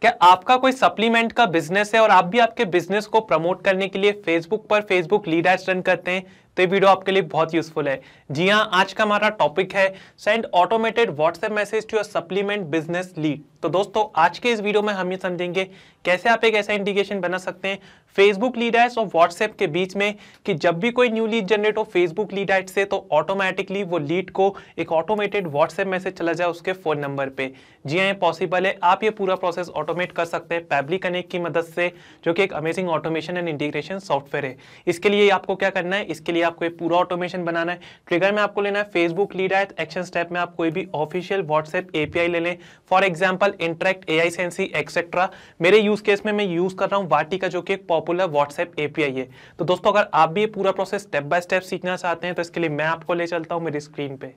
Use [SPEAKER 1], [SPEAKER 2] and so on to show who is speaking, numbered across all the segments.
[SPEAKER 1] क्या आपका कोई सप्लीमेंट का बिजनेस है और आप भी आपके बिजनेस को प्रमोट करने के लिए फेसबुक पर फेसबुक लीड एड्स रन करते हैं तो ये वीडियो आपके लिए बहुत यूजफुल है जी हाँ आज का हमारा टॉपिक है send automated WhatsApp message to your supplement business lead तो दोस्तों आज के इस वीडियो में हम ये समझेंगे कैसे आप एक ऐसा इंडिकेशन बना सकते हैं फेसबुक लीड एड्स और व्हाट्सएप के बीच में कि जब भी कोई न्यू लीड जनरेट हो फेसबुक लीड एड से तो ऑटोमेटिकली वो लीड को एक ऑटोमेटेड व्हाट्सएप मैसेज चला जाए उसके फ़ोन नंबर पे जी हाँ पॉसिबल है आप ये पूरा प्रोसेस ऑटोमेट कर सकते हैं पैबली कनेक्ट की मदद से जो कि एक amazing automation and integration software है इसके लिए आपको क्या करना है इसके लिए आपको पूरा ऑटोमेशन बनाना है ट्रिगर में आपको लेना है Facebook lead ad action step में आप कोई भी ऑफिशियल व्हाट्सएप एपीआई ले लें for example interact AiSensy etcetera मेरे यूज यूज केस में मैं यूज कर रहा हूँ वाटी का जो कि एक पॉपुलर व्हाट्सएप एपीआई है तो दोस्तों अगर आप भी ये पूरा प्रोसेस स्टेप बाय स्टेप सीखना चाहते हैं तो इसके लिए मैं आपको ले चलता हूँ मेरी स्क्रीन पे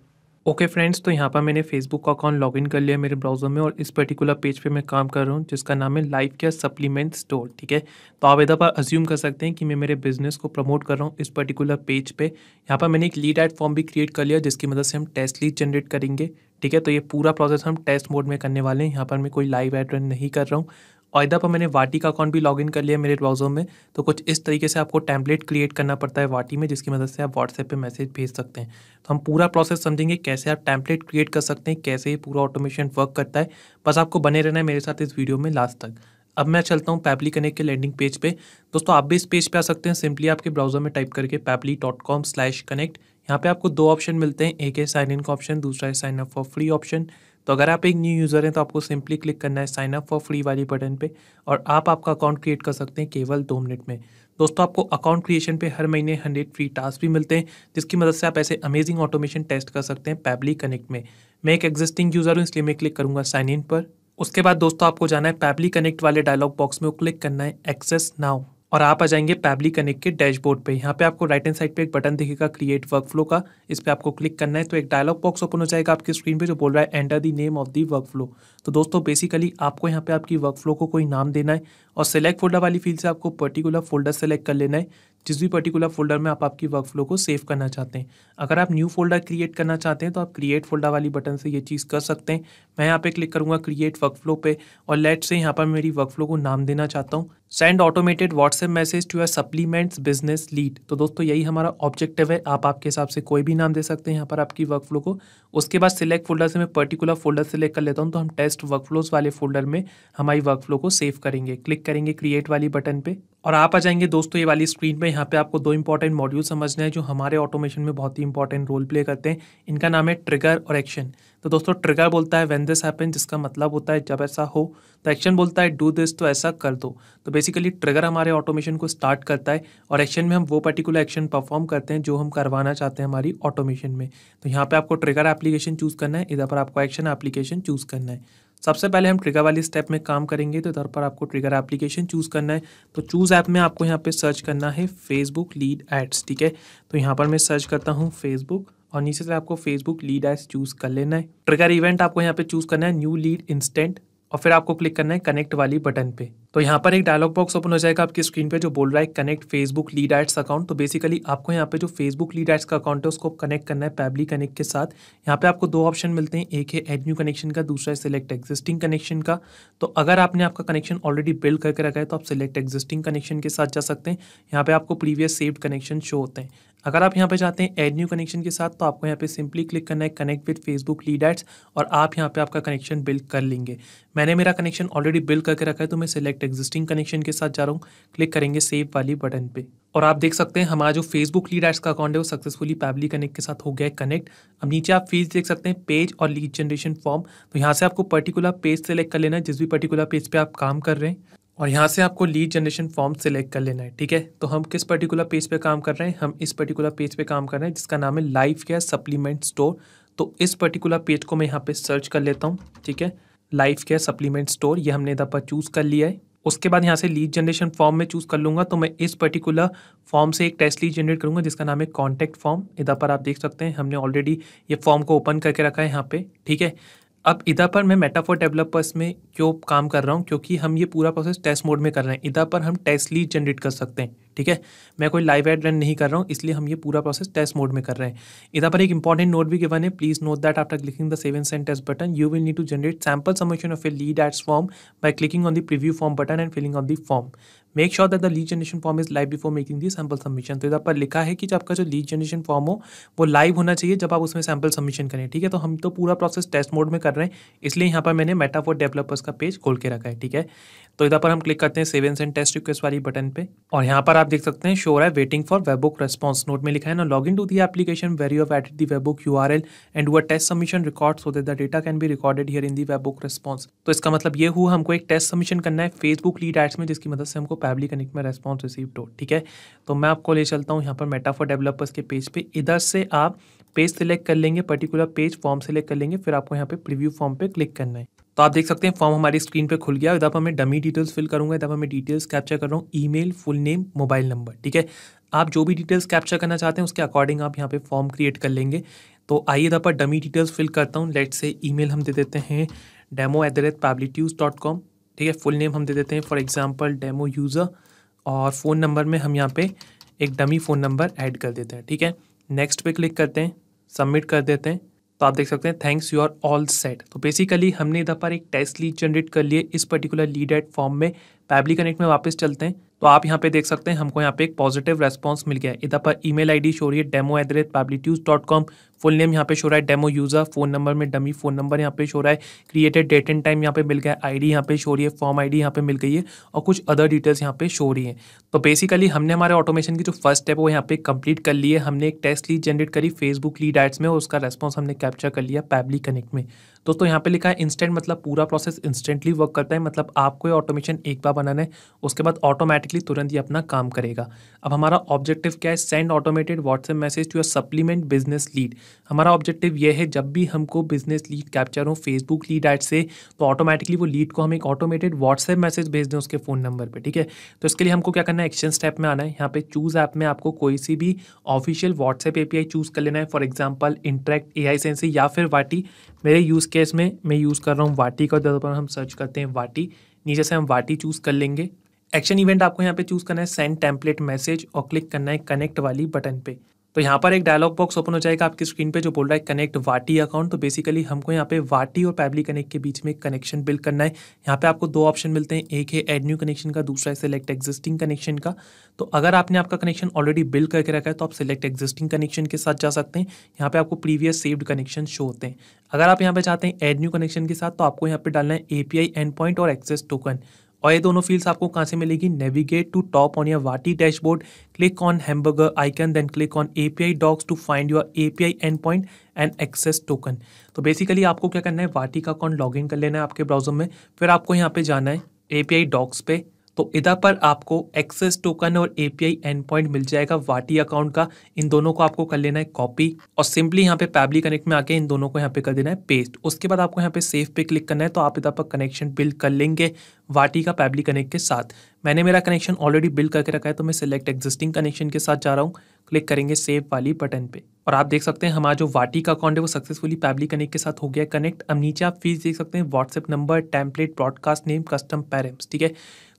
[SPEAKER 1] ओके okay फ्रेंड्स तो यहाँ पर मैंने फेसबुक का अकाउंट लॉगिन कर लिया मेरे ब्राउज़र में और इस पर्टिकुलर पेज पे मैं काम कर रहा हूँ जिसका नाम है लाइफ केयर सप्लीमेंट स्टोर ठीक है तो आप इधर पर अज्यूम कर सकते हैं कि मैं मेरे बिजनेस को प्रमोट कर रहा हूँ इस पर्टिकुलर पेज पे यहाँ पर मैंने एक लीड एड फॉर्म भी क्रिएट कर लिया जिसकी मदद मतलब से हम टेस्ट लीड जनरेट करेंगे ठीक है तो ये पूरा प्रोसेस हम टेस्ट मोड में करने वाले हैं यहाँ पर मैं कोई लाइव एड रन नहीं कर रहा हूँ और इधर पर मैंने वाटी का अकाउंट भी लॉग कर लिया मेरे ब्राउज़र में तो कुछ इस तरीके से आपको टैंपलेट क्रिएट करना पड़ता है वाटी में जिसकी मदद से आप व्हाट्सएप पर मैसेज भेज सकते हैं तो हम पूरा प्रोसेस समझेंगे कैसे आप टैंपलेट क्रिएट कर सकते हैं कैसे ये पूरा ऑटोमेशन वर्क करता है बस आपको बने रहना है मेरे साथ इस वीडियो में लास्ट तक अब मैं चलता हूँ पैपली कनेक्ट के लैंडिंग पेज पे दोस्तों आप भी इस पेज पे आ सकते हैं सिंपली आपके ब्राउजर में टाइप करके Pabbly dot com slash connect यहाँ पे आपको दो ऑप्शन मिलते हैं एक है साइन इन का ऑप्शन दूसरा है sign up for free option तो अगर आप एक न्यू यूज़र हैं तो आपको सिंपली क्लिक करना है साइन अप फॉर फ्री वाली बटन पे और आप आपका अकाउंट क्रिएट कर सकते हैं केवल दो मिनट में दोस्तों आपको अकाउंट क्रिएशन पे हर महीने हंड्रेड फ्री टास्क भी मिलते हैं जिसकी मदद से आप ऐसे अमेजिंग ऑटोमेशन टेस्ट कर सकते हैं पैबली कनेक्ट में मैं एक एग्जिस्टिंग यूज़र हूँ इसलिए मैं क्लिक करूँगा साइन इन पर उसके बाद दोस्तों आपको जाना है पैबली कनेक्ट वाले डायलॉग बॉक्स में क्लिक करना है एक्सेस नाउ और आप आ जाएंगे पैबली कनेक्ट के डैशबोर्ड पे यहाँ पे आपको राइट हैंड साइड पे एक बटन दिखेगा क्रिएट वर्कफ्लो का इस पर आपको क्लिक करना है तो एक डायलॉग बॉक्स ओपन हो जाएगा आपकी स्क्रीन पे जो बोल रहा है enter the name of the workflow तो दोस्तों बेसिकली आपको यहाँ पे आपकी वर्कफ्लो को कोई नाम देना है और सिलेक्ट फोल्डर वाली फील्ड से आपको पर्टिकुलर फोल्डर सेलेक्ट कर लेना है जिस भी पर्टिकुलर फोल्डर में आप आपकी वर्क फ्लो को सेव करना चाहते हैं अगर आप न्यू फोल्डर क्रिएट करना चाहते हैं तो आप क्रिएट फोल्डर वाली बटन से ये चीज़ कर सकते हैं मैं यहाँ पे क्लिक करूँगा क्रिएट वर्क फ्लो पे और लेट से यहाँ पर मेरी वर्क फ्लो को नाम देना चाहता हूँ send automated WhatsApp message to our supplements business lead तो दोस्तों यही हमारा ऑब्जेक्टिव है आप आपके हिसाब से कोई भी नाम दे सकते हैं यहाँ पर आपकी वर्क फ्लो को उसके बाद सिलेक्ट फोल्डर से मैं पर्टिकुलर फोल्डर सेलेक्ट कर लेता हूँ तो हम टेस्ट वर्क वाले फोल्डर में हमारी वर्क फ्लो को सेव करेंगे क्लिक करेंगे क्रिएट वाली बटन पर और आप आ जाएंगे दोस्तों ये वाली स्क्रीन पे यहाँ पे आपको दो इंपॉर्टेंट मॉड्यूल समझना है जो हमारे ऑटोमेशन में बहुत ही इंपॉर्टेंट रोल प्ले करते हैं इनका नाम है ट्रिगर और एक्शन तो दोस्तों ट्रिगर बोलता है व्हेन दिस हैपन जिसका मतलब होता है जब ऐसा हो तो एक्शन बोलता है डू दिस तो ऐसा कर दो तो बेसिकली ट्रिगर हमारे ऑटोमेशन को स्टार्ट करता है और एक्शन में हम वो पर्टिकुलर एक्शन परफॉर्म करते हैं जो हम करवाना चाहते हैं हमारी ऑटोमेशन में तो यहाँ पर आपको ट्रिगर एप्लीकेशन चूज़ करना है इधर पर आपको एक्शन एप्लीकेशन चूज़ करना है सबसे पहले हम ट्रिगर वाली स्टेप में काम करेंगे तो इधर पर आपको ट्रिगर एप्लीकेशन चूज़ करना है तो चूज़ ऐप में आपको यहाँ पे सर्च करना है फेसबुक लीड एड्स ठीक है तो यहाँ पर मैं सर्च करता हूँ फेसबुक और नीचे से आपको फेसबुक लीड एड्स चूज़ कर लेना है ट्रिगर इवेंट आपको यहाँ पे चूज़ करना है न्यू लीड इंस्टेंट और फिर आपको क्लिक करना है कनेक्ट वाली बटन पे तो यहाँ पर एक डायलॉग बॉक्स ओपन हो जाएगा आपकी स्क्रीन पे जो बोल रहा है connect Facebook lead ads account तो बेसिकली आपको यहाँ पे जो फेसबुक लीड एड्स का अकाउंट है उसको कनेक्ट करना है पैबली कनेक्ट के साथ यहाँ पे आपको दो ऑप्शन मिलते हैं एक है एड न्यू कनेक्शन का दूसरा है सिलेक्ट एक्जिस्टिंग कनेक्शन का तो अगर आपने आपका कनेक्शन ऑलरेडी बिल्ड करके रखा है तो आप सिलेक्ट एक्जिस्टिंग कनेक्शन के साथ जा सकते हैं यहाँ पे आपको प्रीवियस सेव्ड कनेक्शन शो होते हैं अगर आप यहाँ पे चाहते हैं एड न्यू कनेक्शन के साथ तो आपको यहाँ पे सिंपली क्लिक करना है connect with Facebook lead ads और आप यहाँ पे आपका कनेक्शन बिल्ड कर लेंगे मैंने मेरा कनेक्शन ऑलरेडी बिल्ड करके रखा है तो मैं सिलेक्ट एग्जिस्टिंग कनेक्शन के साथ जा रहा हूँ क्लिक करेंगे सेव वाली बटन पे और आप देख सकते हैं हमारा जो फेसबुक लीड एड्स का अकाउंट है वो सक्सेसफुली पैबली कनेक्ट के साथ हो गया है कनेक्ट अब नीचे आप फीस देख सकते हैं पेज और लीड जनरेशन फॉर्म तो यहाँ से आपको पर्टिकुलर पेज सेलेक्ट कर लेना है जिस भी पर्टिकुलर पेज पर आप काम कर रहे हैं और यहाँ से आपको लीड जनरेशन फॉर्म सेलेक्ट कर लेना है ठीक है तो हम किस पर्टिकुलर पेज पे काम कर रहे हैं हम इस पर्टिकुलर पेज पे काम कर रहे हैं जिसका नाम है लाइफ केयर सप्लीमेंट स्टोर तो इस पर्टिकुलर पेज को मैं यहाँ पे सर्च कर लेता हूँ ठीक है लाइफ केयर सप्लीमेंट स्टोर ये हमने इधर पर चूज़ कर लिया है उसके बाद यहाँ से लीड जनरेशन फॉर्म में चूज़ कर लूँगा तो मैं इस पर्टिकुलर फॉर्म से एक टेस्ट लीड जनरेट करूँगा जिसका नाम है कॉन्टैक्ट फॉर्म इधर पर आप देख सकते हैं हमने ऑलरेडी ये फॉर्म को ओपन करके रखा है यहाँ पे ठीक है अब इधर पर मैं मेटाफोर डेवलपर्स में क्यों काम कर रहा हूँ क्योंकि हम ये पूरा प्रोसेस टेस्ट मोड में कर रहे हैं इधर पर हम टेस्ट लीड जनरेट कर सकते हैं ठीक है मैं कोई लाइव एड रन नहीं कर रहा हूँ इसलिए हम ये पूरा प्रोसेस टेस्ट मोड में कर रहे हैं इधर पर एक इंपॉर्टेंट नोट भी गिवन है please note that after clicking the save and send test button you will need to generate sample submission of a lead ads form by clicking on the preview form button and filling on the form make sure that the lead generation form is live before making the sample submission तो इधर पर लिखा है कि जो आपका जो lead generation form हो वो लाइव होना चाहिए जब आप उसमें सैम्पल सबमिशन करें ठीक है तो हम तो पूरा प्रोसेस टेस्ट मोड में कर रहे हैं इसलिए यहाँ पर मैंने फॉर डेवलपर्स का पेज खोल के रखा है ठीक है तो इधर पर हम क्लिक करते हैं सेवन एंड टेस्ट रिक्वेस्ट वाली बटन पे और यहाँ पर आप देख सकते हैं शोर है waiting for webhook response note में लिखा है ना log in to the application where you at the webhook U R L and were test submission record so that the data can be recorded here in the webhook response तो इसका मतलब ये हुआ हमको एक टेस्ट सबमिशन करना है Facebook lead ads में जिसकी मदद से हमको पैबली कनेक्ट में रेस्पॉन्स रिसीव हो ठीक है तो मैं आपको ले चलता हूँ यहाँ पर मेटाफॉर डेवलपर्स के पेज पे इधर से आप पेज सेलेक्ट कर लेंगे पर्टिकुलर पेज फॉर्म सेलेक्ट कर लेंगे फिर आपको यहाँ पे प्रीव्यू फॉर्म पे क्लिक करना है तो आप देख सकते हैं फॉर्म हमारी स्क्रीन पे खुल गया इधर पर मैं डमी डिटेल्स फिल करूंगा इधर पर मैं डिटेल्स कैप्चर कर रहा हूँ email full name mobile number ठीक है आप जो भी डिटेल्स कैप्चर करना चाहते हैं उसके अकॉर्डिंग आप यहाँ पे फॉर्म क्रिएट कर लेंगे तो आइए इधर पर डमी डिटेल्स फिल करता हूँ लेट से ई हम दे देते हैं demo at the rate pabblytutes dot com ठीक है फुल नेम हम दे देते हैं फॉर एग्जांपल डेमो यूज़र और फ़ोन नंबर में हम यहाँ पे एक डमी फ़ोन नंबर ऐड कर देते हैं ठीक है नेक्स्ट पे क्लिक करते हैं सबमिट कर देते हैं तो आप देख सकते हैं thanks you are all set तो बेसिकली हमने इधर पर एक टेस्ट लीड जनरेट कर लिए इस पर्टिकुलर लीड एट फॉर्म में पैबली कनेक्ट में वापस चलते हैं तो आप यहाँ पे देख सकते हैं हमको यहाँ पे एक पॉजिटिव रेस्पॉन्स मिल गया इधर पर ईमेल आईडी शो रही है demo at the rate pabblytutes dot com full name यहाँ पे शो रहा है डेमो यूज़र फोन नंबर में डमी फोन नंबर यहाँ पे शो रहा है क्रिएटेड डेट एंड टाइम यहाँ पे मिल गया आई डी यहाँ पे शो रही है फॉर्म आई डी यहाँ पे मिल गई है और कुछ अदर डिटेल्स यहाँ पे शो रही है तो बेसिकली हमने हमारे ऑटोमेशन की जो फर्स्ट स्टेप वो यहाँ पे कंप्लीट कर ली है हमने एक टेस्ट लीड जनरेट करी फेसबुक लीड एड्स में और उसका रेस्पॉन्स हमने कैप्चर कर लिया पैबली कनेक्ट में दोस्तों यहाँ पे लिखा है इंस्टेंट मतलब पूरा प्रोसेस इंस्टेंटली वर्क करता है मतलब आपको ये ऑटोमेशन एक बार बनाना है उसके बाद ऑटोमेटिकली तुरंत ही अपना काम करेगा अब हमारा ऑब्जेक्टिव क्या है send automated WhatsApp message to your supplement business lead हमारा ऑब्जेक्टिव ये है जब भी हमको बिजनेस लीड कैप्चर हो फेसबुक लीड एड से तो ऑटोमेटिकली वो लीड को हम एक ऑटोमेटेड व्हाट्सएप मैसेज भेज दें उसके फ़ोन नंबर पर ठीक है तो इसके लिए हमको क्या करना है एक्शन स्टेप में आना है यहाँ पे चूज़ ऐप में आपको कोई सी भी ऑफिशियल व्हाट्सएप ए चूज़ कर लेना है for example interact AiSensy या फिर वाटी मेरे यूज़ केस में मैं यूज़ कर रहा हूँ वाटी का पर हम सर्च करते हैं वाटी नीचे से हम वाटी चूज़ कर लेंगे एक्शन इवेंट आपको यहाँ पे चूज़ करना है सेंड टेम्पलेट मैसेज और क्लिक करना है कनेक्ट वाली बटन पे तो यहाँ पर एक डायलॉग बॉक्स ओपन हो जाएगा आपकी स्क्रीन पे जो बोल रहा है कनेक्ट वाटी अकाउंट तो बेसिकली हमको यहाँ पे वाटी और पैबली कनेक्ट के बीच में कनेक्शन बिल्ड करना है यहाँ पे आपको दो ऑप्शन मिलते हैं एक है एड न्यू कनेक्शन का दूसरा है सिलेक्ट एग्जिस्टिंग कनेक्शन का तो अगर आपने आपका कनेक्शन ऑलरेडी बिल करके रखा है तो आप सिलेक्ट एग्जिस्टिंग कनेक्शन के साथ जा सकते हैं यहाँ पे आपको प्रीवियस सेव्ड कनेक्शन शो होते हैं अगर आप यहाँ पे चाहते हैं एड न्यू कनेक्शन के साथ तो आपको यहाँ पे डालना है एपीआई एंड पॉइंट और एक्सेस टोकन और ये दोनों फील्ड्स आपको कहाँ से मिलेगी navigate to top on your Wati dashboard click on hamburger icon then click on A P I docs to find your A P I end point and access token तो basically आपको क्या करना है वाटी का अकाउंट लॉग इन कर लेना है आपके ब्राउजर में फिर आपको यहाँ पे जाना है ए पी आई डॉक्स पे तो इधर पर आपको एक्सेस टोकन और एपीआई एंड पॉइंट मिल जाएगा वाटी अकाउंट का इन दोनों को आपको कर लेना है कॉपी और सिंपली यहाँ पे पैबली कनेक्ट में आके इन दोनों को यहाँ पे कर देना है पेस्ट उसके बाद आपको यहाँ पे सेफ पे क्लिक करना है तो आप इधर पर कनेक्शन बिल्ड कर लेंगे वाटी का पैबली कनेक्ट के साथ मैंने मेरा कनेक्शन ऑलरेडी बिल्ड करके रखा है तो मैं सिलेक्ट एग्जिस्टिंग कनेक्शन के साथ जा रहा हूँ क्लिक करेंगे सेव वाली बटन पे और आप देख सकते हैं हमारा जो वाटी का अकाउंट है वो सक्सेसफुली पैबली कनेक्ट के साथ हो गया कनेक्ट अब नीचे आप फीस देख सकते हैं WhatsApp number template broadcast name custom parents ठीक है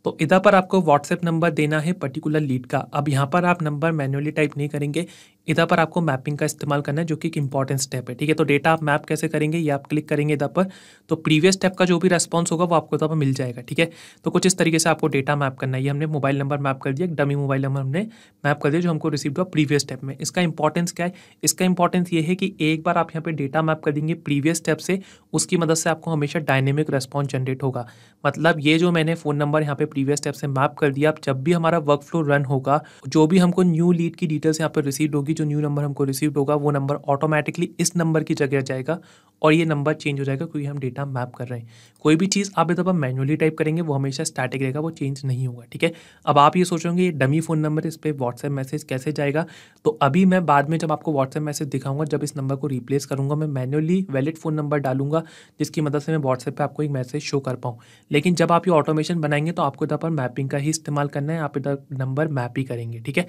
[SPEAKER 1] तो इधर पर आपको व्हाट्सएप नंबर देना है पर्टिकुलर लीड का अब यहाँ पर आप नंबर मैनुअली टाइप नहीं करेंगे इधर पर आपको मैपिंग का इस्तेमाल करना है जो कि एक इंपॉर्टेंट स्टेप है ठीक है तो डेटा आप मैप कैसे करेंगे ये आप क्लिक करेंगे इधर पर तो प्रीवियस स्टेप का जो भी रेस्पॉन्स होगा वो आपको इधर पर मिल जाएगा ठीक है तो कुछ इस तरीके से आपको डेटा मैप करना है ये हमने मोबाइल नंबर मैप कर दिया डमी मोबाइल नंबर हमने मैप कर दिया जो हमको रिसीव हुआ प्रीवियस स्टेप में इसका इंपॉर्टेंस क्या है इसका इंपॉर्टेंस ये है कि एक बार आप यहाँ पर डेटा मैप कर देंगे प्रीवियस स्टेप से उसकी मदद से आपको हमेशा डायनेमिक रेस्पॉन्स जनरेट होगा मतलब ये जो मैंने फ़ोन नंबर यहाँ पर प्रीवियस स्टेप से मैप कर दिया आप जब भी हमारा वर्क फ्लो रन होगा जो भी हमको न्यू लीड की डिटेल्स यहाँ पर रिसीव होगी भी जो न्यू नंबर हमको रिसीव होगा वो नंबर ऑटोमेटिकली इस नंबर की जगह जाएगा और ये नंबर चेंज हो जाएगा क्योंकि हम डेटा मैप कर रहे हैं कोई भी चीज़ आप जब आप मैनुअली टाइप करेंगे वो हमेशा स्टैटिक रहेगा वो चेंज नहीं होगा ठीक है अब आप ये सोचोगे ये डमी फ़ोन नंबर इस पर व्हाट्सएप मैसेज कैसे जाएगा तो अभी मैं बाद में जब आपको व्हाट्सएप मैसेज दिखाऊंगा जब इस नंबर को रिप्लेस करूंगा मैं मैनुअली वैलिड फ़ोन नंबर डालूंगा जिसकी मदद से मैं व्हाट्सएप पर आपको एक मैसेज शो कर पाऊँ लेकिन जब आप ये ऑटोमेशन बनाएंगे तो आपको इधर पर मैपिंग का ही इस्तेमाल करना है आप इधर नंबर मैप ही करेंगे ठीक है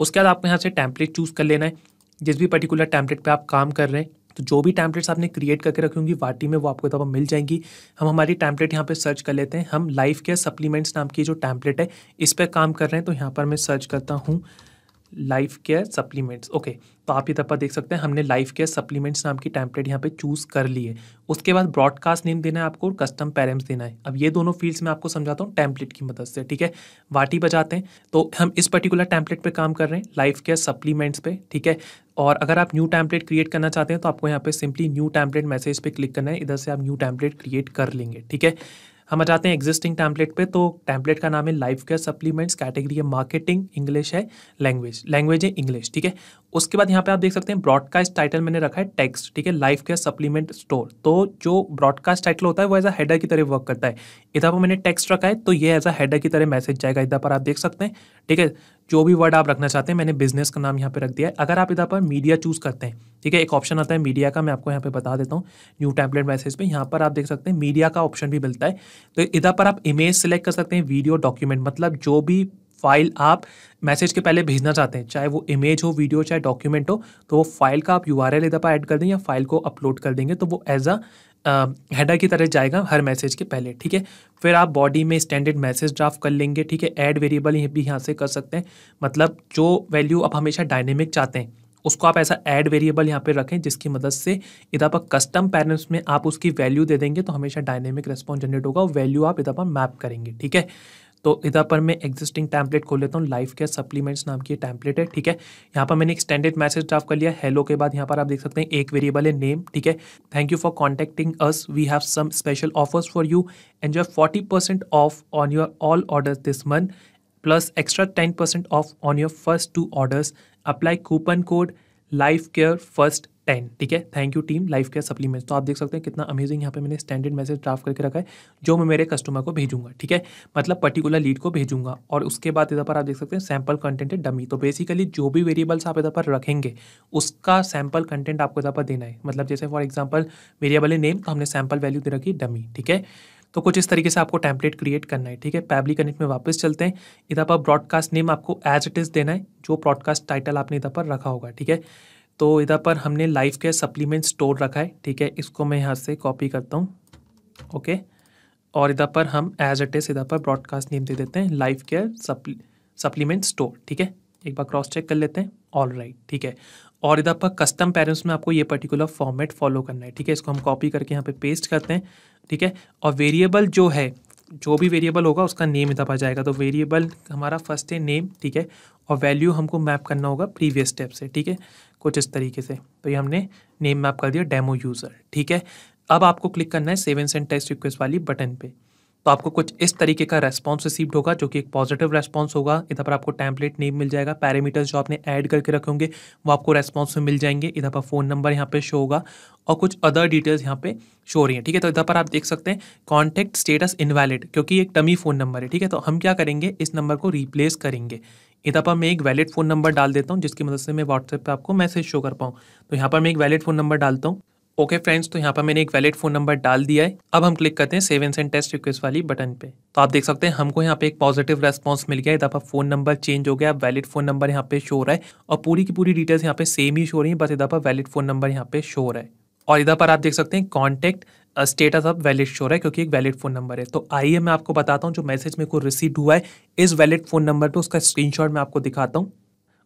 [SPEAKER 1] उसके बाद आपको यहाँ से टैंपलेट चूज़ कर लेना है जिस भी पर्टिकुलर टैंपलेट पे आप काम कर रहे हैं तो जो भी टैंपलेट्स आपने क्रिएट करके रखी होंगी वाटी में वो आपको तब मिल जाएंगी हम हमारी टैंपलेट यहाँ पे सर्च कर लेते हैं हम लाइफ केयर सप्लीमेंट्स नाम की जो टैंपलेट है इस पर काम कर रहे हैं तो यहाँ पर मैं सर्च करता हूँ लाइफ केयर सप्लीमेंट्स ओके तो आप ये तपा देख सकते हैं हमने लाइफ केयर सप्लीमेंट्स नाम की टैंपलेट यहाँ पे चूज़ कर लिए उसके बाद ब्रॉडकास्ट नेम देना है आपको और कस्टम पेरेंट्स देना है अब ये दोनों फील्ड्स मैं आपको समझाता हूँ टैंपलेट की मदद से ठीक है वाटी बजाते हैं तो हम इस पर्टिकुलर टैंपलेट पर काम कर रहे हैं लाइफ केयर सप्लीमेंट्स पर ठीक है और अगर आप न्यू टैंपलेट क्रिएट करना चाहते हैं तो आपको यहाँ पे सिंपली न्यू टैंपलेट मैसेज पे क्लिक करना है इधर से आप न्यू टैंपलेट क्रिएट कर लेंगे ठीक है हम आ जाते हैं एग्जिस्टिंग टैम्पलेट पे तो टैंपलेट का नाम है लाइफ केयर सप्लीमेंट्स कैटेगरी है मार्केटिंग इंग्लिश है लैंग्वेज लैंग्वेज है इंग्लिश ठीक है उसके बाद यहाँ पे आप देख सकते हैं ब्रॉडकास्ट टाइटल मैंने रखा है टेक्स्ट ठीक है लाइफ केयर सप्लीमेंट स्टोर तो जो ब्रॉडकास्ट टाइटल होता है वो एज अ हेडर की तरह वर्क करता है इधर पर मैंने टेक्स्ट रखा है तो ये एज अ हेडर की तरह मैसेज जाएगा इधर पर आप देख सकते हैं ठीक है जो भी वर्ड आप रखना चाहते हैं मैंने बिजनेस का नाम यहाँ पे रख दिया है अगर आप इधर पर मीडिया चूज़ करते हैं ठीक है एक ऑप्शन आता है मीडिया का मैं आपको यहाँ पे बता देता हूँ न्यू टैबलेट मैसेज पे यहाँ पर आप देख सकते हैं मीडिया का ऑप्शन भी मिलता है तो इधर पर आप इमेज सेलेक्ट कर सकते हैं वीडियो डॉक्यूमेंट मतलब जो भी फाइल आप मैसेज के पहले भेजना चाहते हैं चाहे वो इमेज हो वीडियो चाहे डॉक्यूमेंट हो तो वो फाइल का आप यू आर एल इधर पर ऐड कर दें या फाइल को अपलोड कर देंगे तो वो एज अ हेडर की तरह जाएगा हर मैसेज के पहले ठीक है फिर आप बॉडी में स्टैंडर्ड मैसेज ड्राफ्ट कर लेंगे ठीक है ऐड वेरिएबल ये भी यहाँ से कर सकते हैं मतलब जो वैल्यू आप हमेशा डायनेमिक चाहते हैं उसको आप ऐसा ऐड वेरिएबल यहाँ पे रखें जिसकी मदद से इधर पर कस्टम पैरेंट्स में आप उसकी वैल्यू दे देंगे तो हमेशा डायनेमिक रेस्पॉन्स जनरेट होगा और वैल्यू आप इधर पर मैप करेंगे ठीक है तो इधर पर मैं एग्जिस्टिंग टैंपलेट खोल लेता हूँ लाइफ केयर सप्लीमेंट्स नाम की टैंपलेट है ठीक है यहाँ पर मैंने एक्सटेंडेड मैसेज ड्राफ्ट कर लिया हेलो के बाद यहाँ पर आप देख सकते हैं एक वेरिएबल है नेम ठीक है thank you for contacting us we have some special offers for you enjoy forty percent off on your all orders this month plus extra ten percent off on your first two orders apply coupon code Life Care first ten ठीक है thank you team Life Care supplements तो आप देख सकते हैं कितना amazing यहाँ पे मैंने स्टैंडर्ड मैसेज ड्राफ्ट करके रखा है जो मैं मेरे कस्टमर को भेजूंगा ठीक है मतलब पर्टिकुलर लीड को भेजूंगा और उसके बाद इधर पर आप देख सकते हैं सैम्पल कंटेंट है डमी तो बेसिकली जो भी वेरिएबल्स आप इधर पर रखेंगे उसका सैम्पल कंटेंट आपको इधर पर देना है मतलब जैसे फॉर एग्जाम्पल वेरिएबल है नेम तो हमने सैम्पल वैल्यू दे रखी डमी ठीक है तो कुछ इस तरीके से आपको टैंपलेट क्रिएट करना है ठीक है पैबली कनेक्ट में वापस चलते हैं इधर पर ब्रॉडकास्ट नेम आपको एज इट इज़ देना है जो ब्रॉडकास्ट टाइटल आपने इधर पर रखा होगा ठीक है तो इधर पर हमने लाइफ केयर सप्लीमेंट स्टोर रखा है ठीक है इसको मैं यहाँ से कॉपी करता हूँ ओके और इधर पर हम एज अ टेस्ट इधर पर ब्रॉडकास्ट नेम दे देते हैं Life Care supply supplement store ठीक है एक बार क्रॉस चेक कर लेते हैं ऑल राइट ठीक है और इधर पर कस्टम पेरेंट्स में आपको ये पर्टिकुलर फॉर्मेट फॉलो करना है ठीक है इसको हम कॉपी करके यहाँ पे पेस्ट करते हैं ठीक है और वेरिएबल जो है जो भी वेरिएबल होगा उसका नेम इधर पर जाएगा तो वेरिएबल हमारा फर्स्ट है नेम ठीक है और वैल्यू हमको मैप करना होगा प्रीवियस स्टेप से ठीक है कुछ इस तरीके से तो ये हमने नेम मैप कर दिया डेमो यूज़र ठीक है अब आपको क्लिक करना है save and sent send test request वाली बटन पे तो आपको कुछ इस तरीके का रेस्पॉन्स रिसीव्ड होगा जो कि एक पॉजिटिव रेस्पॉन्स होगा इधर पर आपको टैंपलेट नेम मिल जाएगा पैरामीटर्स जो आपने ऐड करके रखे होंगे वो आपको रेस्पॉन्स में मिल जाएंगे इधर पर फ़ोन नंबर यहाँ पे शो होगा और कुछ अदर डिटेल्स यहाँ पे शो हो रही हैं ठीक है तो इधर पर आप देख सकते हैं कॉन्टैक्ट स्टेटस इनवैलिड क्योंकि एक टमी फ़ोन नंबर है ठीक है तो हम क्या करेंगे इस नंबर को रिप्लेस करेंगे इधर तो पर मैं एक वैलिड फ़ोन नंबर डाल देता हूँ जिसकी मदद से मैं व्हाट्सएप पे आपको मैसेज शो कर पाऊँ तो यहाँ पर मैं एक वैलिड फ़ोन नंबर डालता हूँ ओके फ्रेंड्स तो यहाँ पर मैंने एक वैलिड फ़ोन नंबर डाल दिया है अब हम क्लिक करते हैं save and send test request वाली बटन पे तो आप देख सकते हैं हमको यहाँ पे एक पॉजिटिव रेस्पॉन्स मिल गया इधर पर फ़ोन नंबर चेंज हो गया वैलिड फ़ोन नंबर यहाँ पे शो रहा है और पूरी की पूरी डिटेल्स यहाँ पे सेम ही शो रही है बस इधर पर वैलिड फ़ोन नंबर यहाँ पे शो रहा है और इधर पर आप देख सकते हैं कॉन्टैक्ट स्टेटस अब वैलिड शोर है क्योंकि एक वैलिड फ़ोन नंबर है तो आइए मैं आपको बताता हूँ जो मैसेज मेरे को रिसीव हुआ है इस वैलिड फ़ोन नंबर पर उसका स्क्रीनशॉट मैं आपको दिखाता हूँ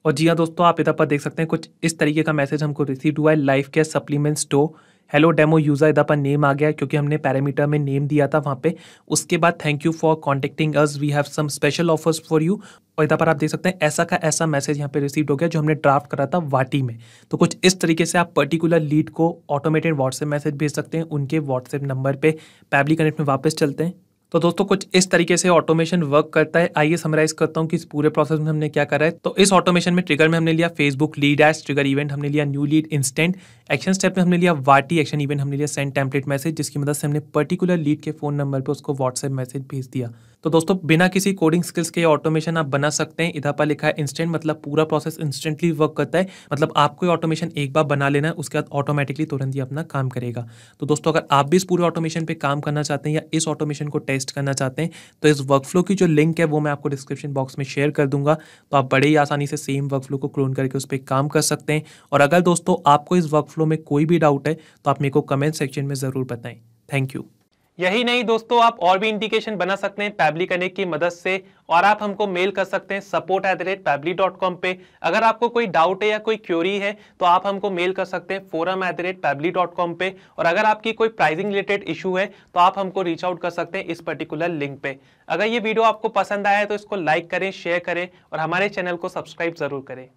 [SPEAKER 1] और जी हाँ दोस्तों आप इधर पर देख सकते हैं कुछ इस तरीके का मैसेज हमको रिसीव हुआ है Life Care supplement store hello demo user इधर पर नेम आ गया क्योंकि हमने पैरामीटर में नेम दिया था वहाँ पे उसके बाद thank you for contacting us we have some special offers for you और इधर पर आप देख सकते हैं ऐसा का ऐसा मैसेज यहाँ पे रिसीव हो गया जो हमने ड्राफ्ट करा था वाटी में तो कुछ इस तरीके से आप पर्टिकुलर लीड को ऑटोमेटेड व्हाट्सएप मैसेज भेज सकते हैं उनके व्हाट्सएप नंबर पर पैबली कनेक्ट में वापस चलते हैं तो दोस्तों कुछ इस तरीके से ऑटोमेशन वर्क करता है आइए समराइज करता हूँ कि इस पूरे प्रोसेस में हमने क्या करा है तो इस ऑटोमेशन में ट्रिगर में हमने लिया Facebook lead ads trigger event हमने लिया new lead instant action step में हमने लिया वाटी एक्शन इवेंट हमने लिया सेंड टेम्पलेट मैसेज जिसकी मदद से हमने पर्टिकुलर लीड के फोन नंबर पर उसको व्हाट्सएप मैसेज भेज दिया तो दोस्तों बिना किसी कोडिंग स्किल्स के ऑटोमेशन आप बना सकते हैं इधर पर लिखा है इंस्टेंट मतलब पूरा प्रोसेस इंस्टेंटली वर्क करता है मतलब आपको ऑटोमेशन एक बार बना लेना है उसके बाद ऑटोमेटिकली तुरंत ही अपना काम करेगा तो दोस्तों अगर आप भी इस पूरे ऑटोमेशन पर काम करना चाहते हैं या इस ऑटोमेशन को टेस्ट करना चाहते हैं तो इस वर्कफ्लो की जो लिंक है वो मैं आपको डिस्क्रिप्शन बॉक्स में शेयर कर दूंगा तो आप बड़े ही आसानी से सेम वर्कफ्लो को क्लोन करके उस पर काम कर सकते हैं और अगर दोस्तों आपको इस वर्कफ्लो में कोई भी डाउट है तो आप मेरे को कमेंट सेक्शन में ज़रूर बताएं थैंक यू यही नहीं दोस्तों आप और भी इंडिकेशन बना सकते हैं पैबली कनेक्ट की मदद से और आप हमको मेल कर सकते हैं support at the rate Pabbly dot com पे अगर आपको कोई डाउट है या कोई क्यूरी है तो आप हमको मेल कर सकते हैं forum at the rate Pabbly dot com पे और अगर आपकी कोई प्राइजिंग रिलेटेड इशू है तो आप हमको रीच आउट कर सकते हैं इस पर्टिकुलर लिंक पे अगर ये वीडियो आपको पसंद आया है तो इसको लाइक करें शेयर करें और हमारे चैनल को सब्सक्राइब जरूर करें